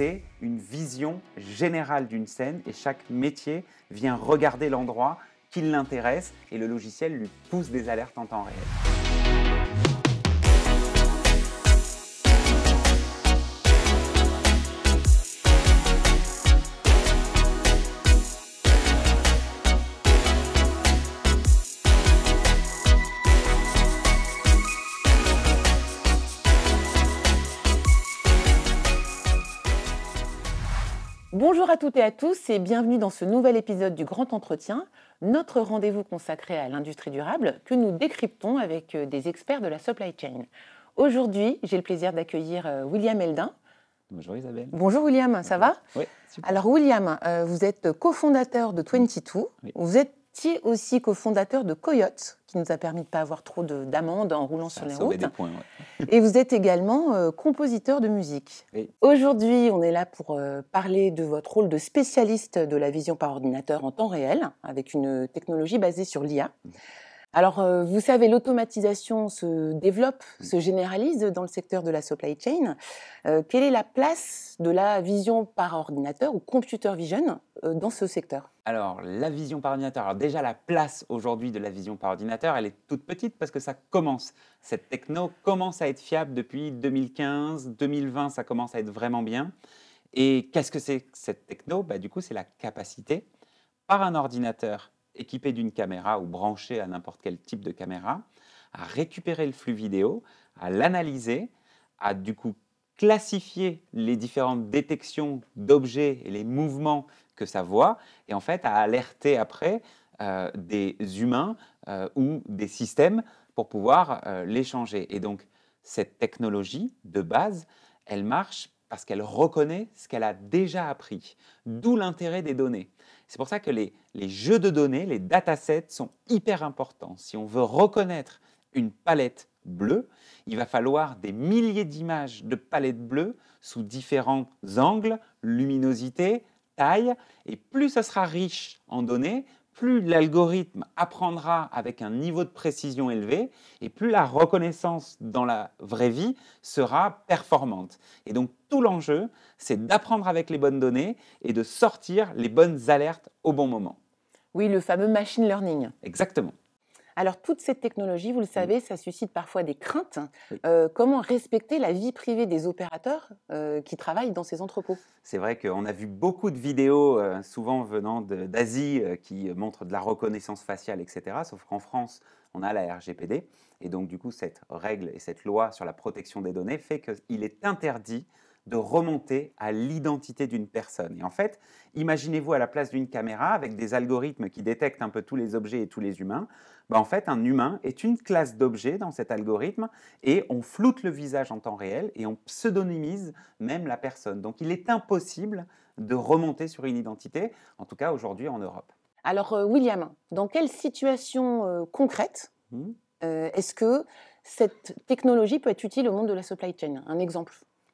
c'est une vision générale d'une scène et chaque métier vient regarder l'endroit qui l'intéresse et le logiciel lui pousse des alertes en temps réel. Bonjour à toutes et à tous et bienvenue dans ce nouvel épisode du Grand Entretien, notre rendez-vous consacré à l'industrie durable que nous décryptons avec euh, des experts de la supply chain. Aujourd'hui, j'ai le plaisir d'accueillir euh, William Eldin. Bonjour Isabelle. Bonjour William, ça va Oui. Alors William, euh, vous êtes cofondateur de 22, vous étiez aussi cofondateur de Coyote, qui nous a permis de ne pas avoir trop d'amendes en roulant sur ah, les routes. Et vous êtes également euh, compositeur de musique. Aujourd'hui, on est là pour euh, parler de votre rôle de spécialiste de la vision par ordinateur en temps réel, avec une technologie basée sur l'IA. Mm. Alors, euh, vous savez, l'automatisation se développe, se généralise dans le secteur de la supply chain. Euh, quelle est la place de la vision par ordinateur ou computer vision euh, dans ce secteur Alors, la vision par ordinateur, déjà la place aujourd'hui de la vision par ordinateur, elle est toute petite parce que ça commence. Cette techno commence à être fiable depuis 2015, 2020, ça commence à être vraiment bien. Et qu'est-ce que c'est cette techno bah, Du coup, c'est la capacité par un ordinateur équipé d'une caméra ou branché à n'importe quel type de caméra, à récupérer le flux vidéo, à l'analyser, à du coup classifier les différentes détections d'objets et les mouvements que ça voit, et en fait à alerter après euh, des humains euh, ou des systèmes pour pouvoir euh, l'échanger les changer. Et donc cette technologie de base, elle marche parce qu'elle reconnaît ce qu'elle a déjà appris, d'où l'intérêt des données. C'est pour ça que les, jeux de données, les datasets sont hyper importants. Si on veut reconnaître une palette bleue, il va falloir des milliers d'images de palettes bleues sous différents angles, luminosités, tailles. et plus ça sera riche en données, plus l'algorithme apprendra avec un niveau de précision élevé et plus la reconnaissance dans la vraie vie sera performante. Et donc tout l'enjeu, c'est d'apprendre avec les bonnes données et de sortir les bonnes alertes au bon moment. Oui, le fameux machine learning. Exactement. Alors, toute cette technologie, vous le mm. savez, ça suscite parfois des craintes. Euh, comment respecter la vie privée des opérateurs euh, qui travaillent dans ces entrepôts C'est vrai qu'on a vu beaucoup de vidéos, euh, souvent venant d'Asie, qui montrent de la reconnaissance faciale, etc. Sauf qu'en France, on a la RGPD. Et donc, du coup, cette règle et cette loi sur la protection des données fait qu'il est interdit de remonter à l'identité d'une personne. Et en fait, imaginez-vous à la place d'une caméra avec des algorithmes qui détectent un peu tous les objets et tous les humains. Bah, en fait, un humain est une classe d'objets dans cet algorithme et on floute le visage en temps réel et on pseudonymise même la personne. Donc il est impossible de remonter sur une identité, en tout cas aujourd'hui en Europe. Alors euh, William, dans quelle situation euh, concrète mmh. euh, est-ce que cette technologie peut être utile au monde de la supply chain Un exemple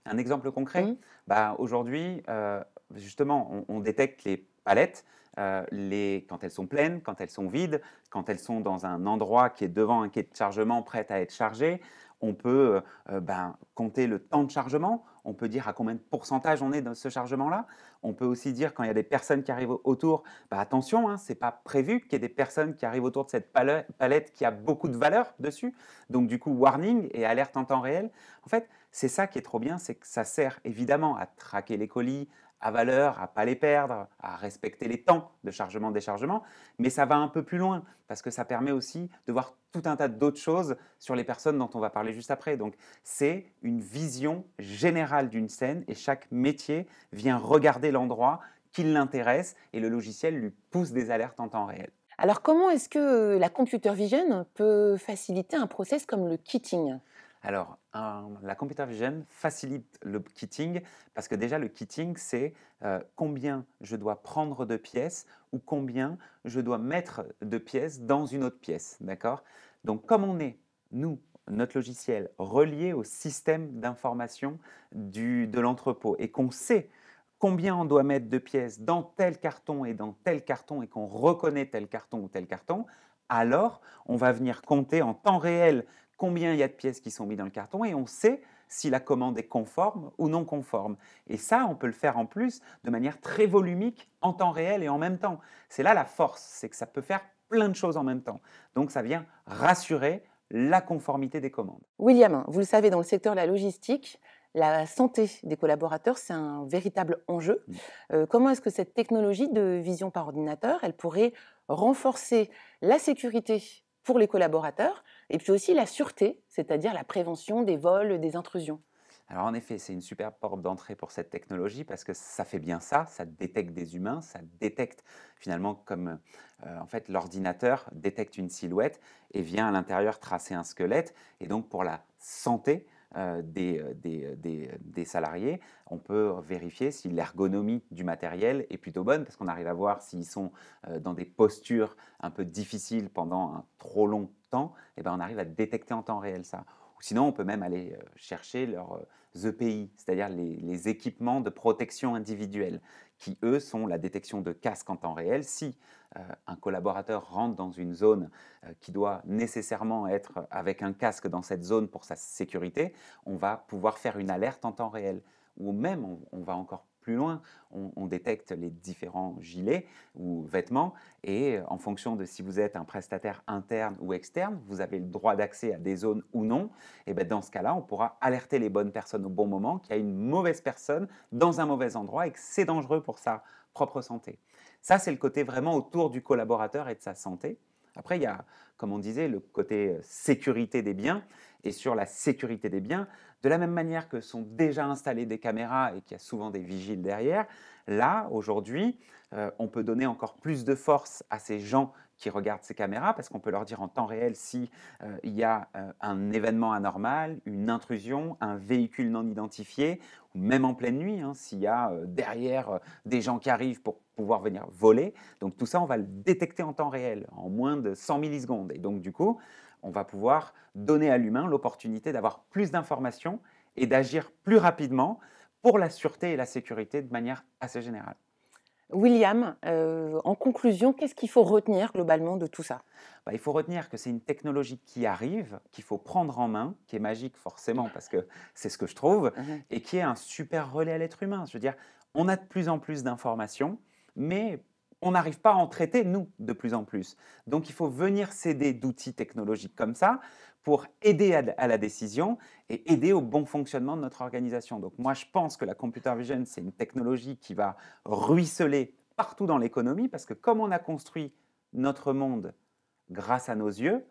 un exemple concret, bah, aujourd'hui, euh, justement, on, détecte les palettes. Euh, les, quand elles sont pleines, quand elles sont vides, quand elles sont dans un endroit qui est devant un quai de chargement prête à être chargé. on peut euh, ben, compter le temps de chargement, on peut dire à combien de pourcentage on est dans ce chargement-là, on peut aussi dire quand il y a des personnes qui arrivent autour, bah, attention, hein, ce n'est pas prévu qu'il y ait des personnes qui arrivent autour de cette palette qui a beaucoup de valeur dessus, donc du coup warning et alerte en temps réel. En fait, c'est ça qui est trop bien, c'est que ça sert évidemment à traquer les colis, à valeur, à pas les perdre, à respecter les temps de chargement-déchargement, mais ça va un peu plus loin parce que ça permet aussi de voir tout un tas d'autres choses sur les personnes dont on va parler juste après. Donc c'est une vision générale d'une scène et chaque métier vient regarder l'endroit qui l'intéresse et le logiciel lui pousse des alertes en temps réel. Alors comment est-ce que la computer vision peut faciliter un process comme le kitting alors, la computer vision facilite le kitting parce que déjà le kitting, c'est euh, combien je dois prendre de pièces ou combien je dois mettre de pièces dans une autre pièce, d'accord Donc, comme on est, nous, notre logiciel relié au système d'information de l'entrepôt et qu'on sait combien on doit mettre de pièces dans tel carton et dans tel carton et qu'on reconnaît tel carton ou tel carton, alors on va venir compter en temps réel combien il y a de pièces qui sont mises dans le carton et on sait si la commande est conforme ou non conforme. Et ça, on peut le faire en plus de manière très volumique, en temps réel et en même temps. C'est là la force, c'est que ça peut faire plein de choses en même temps. Donc ça vient rassurer la conformité des commandes. William, vous le savez, dans le secteur de la logistique, la santé des collaborateurs, c'est un véritable enjeu. Euh, comment est-ce que cette technologie de vision par ordinateur, elle pourrait renforcer la sécurité pour les collaborateurs, et puis aussi la sûreté, c'est-à-dire la prévention des vols, des intrusions. Alors en effet, c'est une super porte d'entrée pour cette technologie parce que ça fait bien ça, ça détecte des humains, ça détecte finalement comme euh, en fait l'ordinateur détecte une silhouette et vient à l'intérieur tracer un squelette. Et donc pour la santé, euh, des, euh, euh, des, salariés. On peut vérifier si l'ergonomie du matériel est plutôt bonne, parce qu'on arrive à voir s'ils sont dans des postures un peu difficiles pendant un trop long temps, et eh bien on arrive à détecter en temps réel ça sinon, on peut même aller euh, chercher leurs EPI, euh, e c'est-à-dire les, équipements de protection individuelle, qui eux sont la détection de casque en temps réel. Si euh, un collaborateur rentre dans une zone qui doit nécessairement être avec un casque dans cette zone pour sa sécurité, on va pouvoir faire une alerte en temps réel. Ou même, on va encore plus loin, on, détecte les différents gilets ou vêtements et euh, en fonction de si vous êtes un prestataire interne ou externe, vous avez le droit d'accès à des zones ou non. Et bien dans ce cas-là, on pourra alerter les bonnes personnes au bon moment qu'il y a une mauvaise personne dans un mauvais endroit et que c'est dangereux pour sa propre santé. Ça, c'est le côté vraiment autour du collaborateur et de sa santé. Après, il y a, comme on disait, le côté euh, sécurité des biens. Et sur la sécurité des biens, de la même manière que sont déjà installées des caméras et qu'il y a souvent des vigiles derrière, là, aujourd'hui, euh, on peut donner encore plus de force à ces gens qui regardent ces caméras parce qu'on peut leur dire en temps réel si euh, y a euh, un événement anormal, une intrusion, un véhicule non identifié ou même en pleine nuit hein, s'il y a derrière des gens qui arrivent pour pouvoir venir voler. Donc tout ça, on va le détecter en temps réel en moins de 100 millisecondes et donc du coup, on va pouvoir donner à l'humain l'opportunité d'avoir plus d'informations et d'agir plus rapidement pour la sûreté et la sécurité de manière assez générale. William, euh, en conclusion, qu'est-ce qu'il faut retenir globalement de tout ça bah, Il faut retenir que c'est une technologie qui arrive, qu'il faut prendre en main, qui est magique forcément parce que c'est ce que je trouve, mhm. et qui est un super relais à l'être humain. Je veux dire, on a de plus en plus d'informations, mais on n'arrive pas à en traiter, nous, de plus en plus. Donc il faut venir s'aider d'outils technologiques comme ça pour aider à, la décision et aider au bon fonctionnement de notre organisation. Donc moi, je pense que la computer vision, c'est une technologie qui va ruisseler partout dans l'économie parce que comme on a construit notre monde grâce à nos yeux,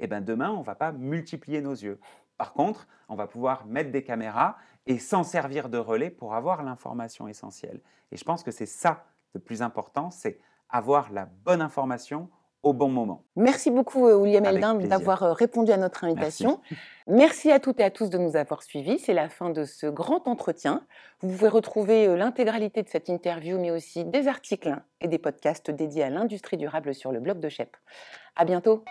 eh ben demain, on ne va pas multiplier nos yeux. Par contre, on va pouvoir mettre des caméras et s'en servir de relais pour avoir l'information essentielle. Et je pense que c'est ça le plus important, c'est avoir la bonne information au bon moment. Merci beaucoup euh, William Eldin d'avoir euh, répondu à notre invitation. Merci. Merci. à toutes et à tous de nous avoir suivis. C'est la fin de ce grand entretien. Vous pouvez retrouver euh, l'intégralité de cette interview, mais aussi des articles et des podcasts dédiés à l'industrie durable sur le blog de Chep. À bientôt.